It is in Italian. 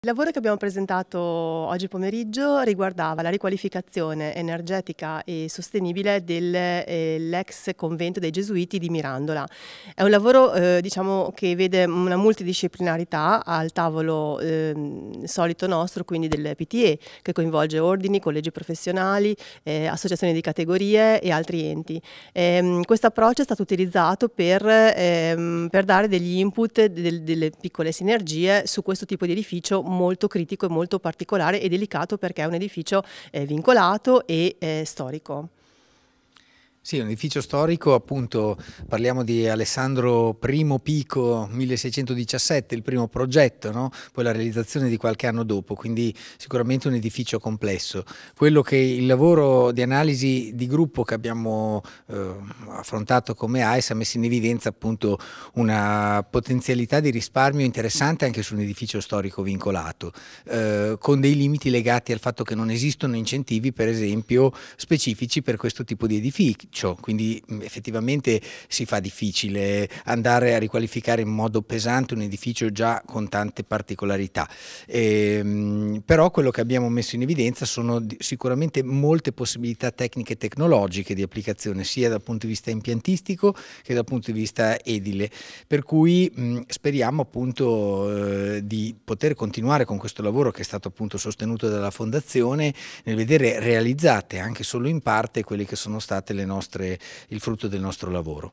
Il lavoro che abbiamo presentato oggi pomeriggio riguardava la riqualificazione energetica e sostenibile dell'ex eh, convento dei Gesuiti di Mirandola. È un lavoro eh, diciamo, che vede una multidisciplinarità al tavolo eh, solito nostro, quindi del PTE, che coinvolge ordini, collegi professionali, eh, associazioni di categorie e altri enti. Ehm, questo approccio è stato utilizzato per, ehm, per dare degli input, del, delle piccole sinergie su questo tipo di edificio molto critico e molto particolare e delicato perché è un edificio eh, vincolato e eh, storico. Sì, un edificio storico, appunto parliamo di Alessandro I Pico 1617, il primo progetto, no? poi la realizzazione di qualche anno dopo, quindi sicuramente un edificio complesso. Quello che il lavoro di analisi di gruppo che abbiamo eh, affrontato come AES ha messo in evidenza appunto una potenzialità di risparmio interessante anche su un edificio storico vincolato, eh, con dei limiti legati al fatto che non esistono incentivi per esempio specifici per questo tipo di edificio massiccio, quindi effettivamente si fa difficile andare a riqualificare in modo pesante un edificio già con tante particolarità. E, ehm, però quello che abbiamo messo in evidenza sono sicuramente molte possibilità tecniche e tecnologiche di applicazione, sia dal punto di vista impiantistico che dal punto di vista edile. Per cui mh, speriamo appunto eh, di poter continuare con questo lavoro che è stato appunto sostenuto dalla Fondazione nel vedere realizzate anche solo in parte quelle che sono state le nostre, il frutto del nostro lavoro.